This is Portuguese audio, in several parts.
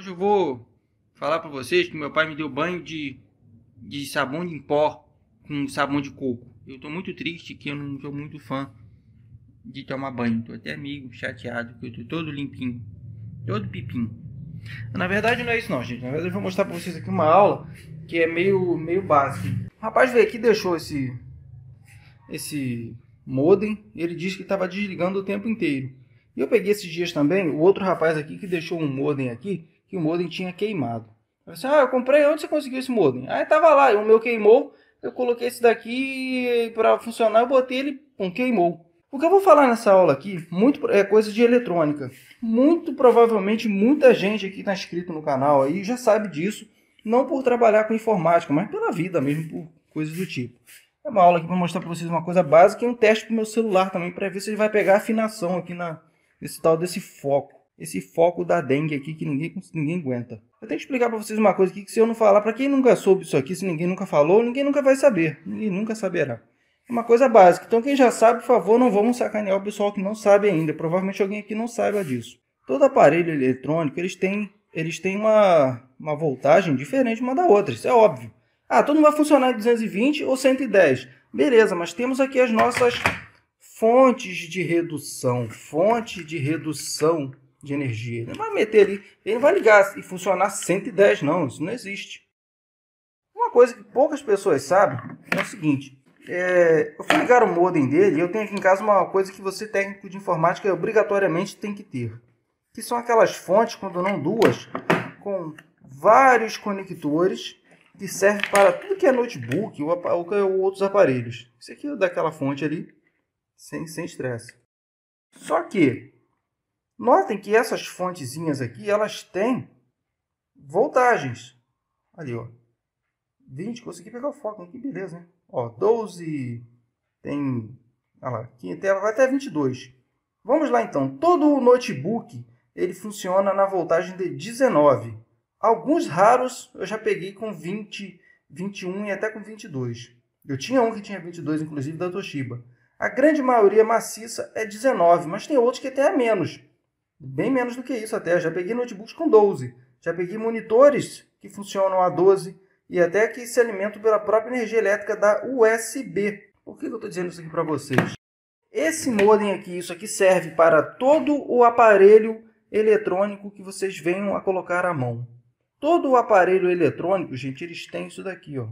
Hoje eu vou falar para vocês que meu pai me deu banho de, de sabão em pó com sabão de coco. Eu tô muito triste que eu não sou muito fã de tomar banho. Tô até amigo chateado que eu tô todo limpinho, todo pipinho. Na verdade não é isso não, gente. Na verdade eu vou mostrar para vocês aqui uma aula que é meio meio básica. O rapaz veio aqui e deixou esse esse modem, ele disse que estava desligando o tempo inteiro. E eu peguei esses dias também, o outro rapaz aqui que deixou um modem aqui, que o modem tinha queimado. Eu disse, assim, ah, eu comprei, onde você conseguiu esse modem? Aí tava lá, o meu queimou, eu coloquei esse daqui para funcionar, eu botei ele, um queimou. O que eu vou falar nessa aula aqui muito, é coisa de eletrônica. Muito provavelmente muita gente aqui está inscrito no canal aí já sabe disso, não por trabalhar com informática, mas pela vida mesmo, por coisas do tipo. É uma aula aqui para mostrar para vocês uma coisa básica e um teste para o meu celular também, para ver se ele vai pegar afinação aqui na, nesse tal desse foco esse foco da dengue aqui que ninguém, ninguém aguenta. Eu tenho que explicar para vocês uma coisa aqui que se eu não falar, para quem nunca soube isso aqui, se ninguém nunca falou, ninguém nunca vai saber, ninguém nunca saberá. É uma coisa básica. Então quem já sabe, por favor, não vamos sacanear o pessoal que não sabe ainda. Provavelmente alguém aqui não saiba disso. Todo aparelho eletrônico, eles têm, eles têm uma, uma voltagem diferente uma da outra, isso é óbvio. Ah, tudo vai funcionar em 220 ou 110. Beleza, mas temos aqui as nossas fontes de redução. Fonte de redução de energia. Ele não vai meter ali, ele não vai ligar e funcionar 110, não. Isso não existe. Uma coisa que poucas pessoas sabem é o seguinte. É, eu fui ligar o modem dele e eu tenho aqui em casa uma coisa que você técnico de informática obrigatoriamente tem que ter. Que são aquelas fontes, quando não duas, com vários conectores que serve para tudo que é notebook ou, ou é outros aparelhos. Isso aqui é daquela fonte ali, sem estresse. Sem Só que Notem que essas fontezinhas aqui, elas têm voltagens. Ali, ó. 20, consegui pegar o foco, hein? que beleza, né? Ó, 12, tem, olha lá, aqui vai até 22. Vamos lá então, todo o notebook, ele funciona na voltagem de 19. Alguns raros eu já peguei com 20, 21 e até com 22. Eu tinha um que tinha 22, inclusive, da Toshiba. A grande maioria maciça é 19, mas tem outros que até é menos bem menos do que isso até. Já peguei notebooks com 12, já peguei monitores que funcionam a 12 e até que se alimentam pela própria energia elétrica da USB. Por que eu estou dizendo isso aqui para vocês? Esse modem aqui, isso aqui serve para todo o aparelho eletrônico que vocês venham a colocar à mão. Todo o aparelho eletrônico, gente, eles têm isso daqui, ó.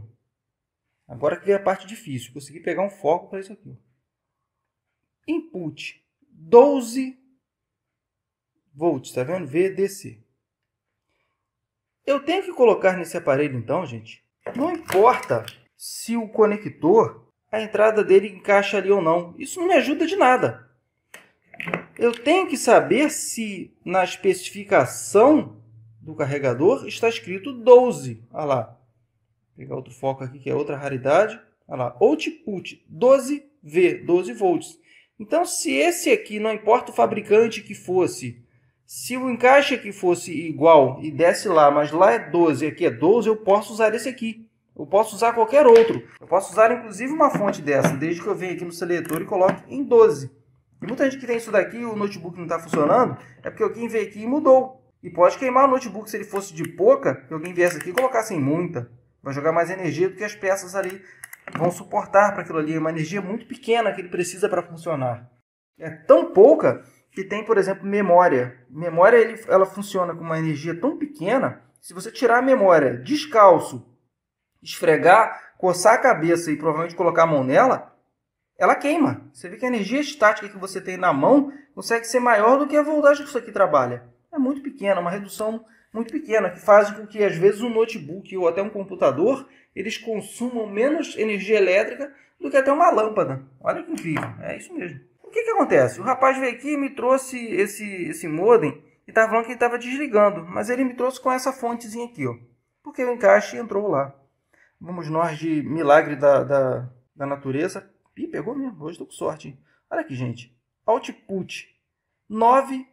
Agora que vem a parte difícil, consegui pegar um foco para isso aqui. Input 12 volts, tá vendo? VDC. Eu tenho que colocar nesse aparelho então, gente, não importa se o conector, a entrada dele encaixa ali ou não. Isso não me ajuda de nada. Eu tenho que saber se na especificação do carregador está escrito 12. Olha lá. Vou pegar outro foco aqui que é outra raridade. Olha lá. Output 12V, 12 volts. Então, se esse aqui, não importa o fabricante que fosse, se o encaixe aqui fosse igual e desse lá, mas lá é 12 aqui é 12, eu posso usar esse aqui. Eu posso usar qualquer outro. Eu posso usar inclusive uma fonte dessa, desde que eu venha aqui no seletor e coloque em 12. E muita gente que tem isso daqui o notebook não está funcionando, é porque alguém veio aqui e mudou. E pode queimar o notebook se ele fosse de pouca, e alguém viesse aqui e colocasse em muita. Vai jogar mais energia do que as peças ali vão suportar para aquilo ali. É uma energia muito pequena que ele precisa para funcionar. É tão pouca que tem, por exemplo, memória. Memória ele, ela funciona com uma energia tão pequena, se você tirar a memória descalço, esfregar, coçar a cabeça e provavelmente colocar a mão nela, ela queima. Você vê que a energia estática que você tem na mão consegue ser maior do que a voltagem que isso aqui trabalha. É muito pequena, uma redução muito pequena, que faz com que às vezes um notebook ou até um computador eles consumam menos energia elétrica do que até uma lâmpada. Olha que incrível, é isso mesmo. O que, que acontece? O rapaz veio aqui e me trouxe esse, esse modem e estava falando que ele estava desligando, mas ele me trouxe com essa fontezinha aqui, ó, porque o encaixe entrou lá. Vamos nós de milagre da, da, da natureza. Ih, pegou mesmo, hoje estou com sorte. Hein? Olha aqui, gente. Output 9V.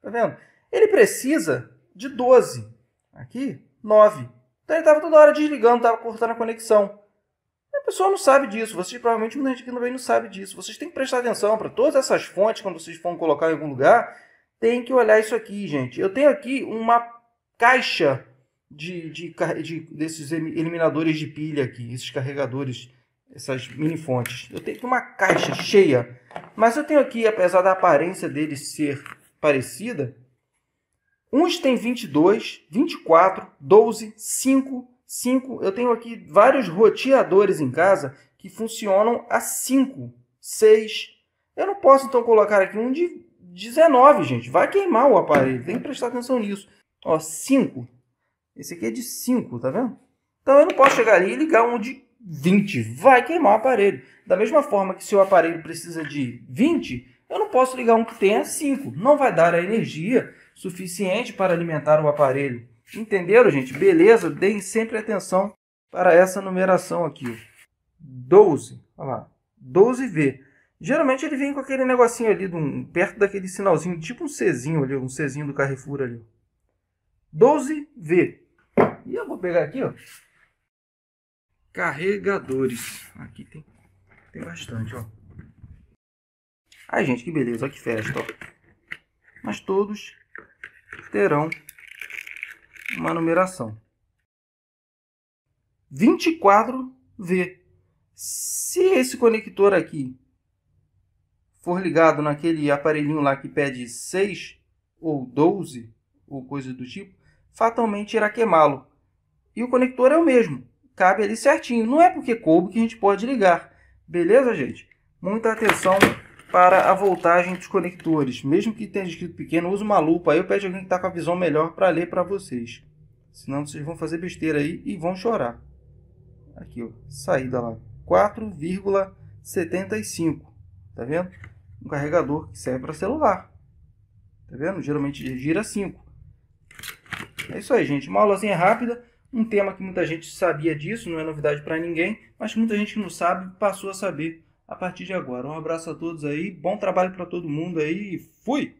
Tá vendo? Ele precisa de 12. Aqui, 9. Então ele estava toda hora desligando, estava cortando a conexão pessoal não sabe disso. Vocês provavelmente muita gente que não vem não sabe disso. Vocês têm que prestar atenção para todas essas fontes quando vocês forem colocar em algum lugar, tem que olhar isso aqui, gente. Eu tenho aqui uma caixa de, de, de desses eliminadores de pilha aqui, esses carregadores, essas mini fontes. Eu tenho aqui uma caixa cheia, mas eu tenho aqui, apesar da aparência dele ser parecida, uns tem 22, 24, 12, 5 5. Eu tenho aqui vários roteadores em casa que funcionam a 5, 6. Eu não posso então colocar aqui um de 19, gente. Vai queimar o aparelho. Tem que prestar atenção nisso. Ó, 5. Esse aqui é de 5, tá vendo? Então eu não posso chegar ali e ligar um de 20. Vai queimar o aparelho. Da mesma forma que se o aparelho precisa de 20, eu não posso ligar um que tenha 5. Não vai dar a energia suficiente para alimentar o aparelho. Entenderam, gente? Beleza? Deem sempre atenção para essa numeração aqui. 12. Olha lá. 12V. Geralmente ele vem com aquele negocinho ali, um, perto daquele sinalzinho, tipo um Czinho ali, um Czinho do Carrefour ali. 12V. E eu vou pegar aqui, ó. Carregadores. Aqui tem, tem bastante, ó. Ai, gente, que beleza. Olha que festa, ó. Mas todos terão uma numeração. 24V. Se esse conector aqui for ligado naquele aparelhinho lá que pede 6 ou 12 ou coisa do tipo, fatalmente irá queimá-lo. E o conector é o mesmo, cabe ali certinho. Não é porque coube que a gente pode ligar. Beleza, gente? Muita atenção para a voltagem dos conectores. Mesmo que tenha escrito pequeno, use uma lupa aí, eu peço alguém que está com a visão melhor para ler para vocês. Senão vocês vão fazer besteira aí e vão chorar. Aqui, ó, saída lá, 4,75. Tá vendo? Um carregador que serve para celular. Tá vendo? Geralmente gira 5. É isso aí, gente. Uma aulazinha rápida, um tema que muita gente sabia disso, não é novidade para ninguém, mas muita gente que não sabe passou a saber a partir de agora. Um abraço a todos aí, bom trabalho para todo mundo aí, fui!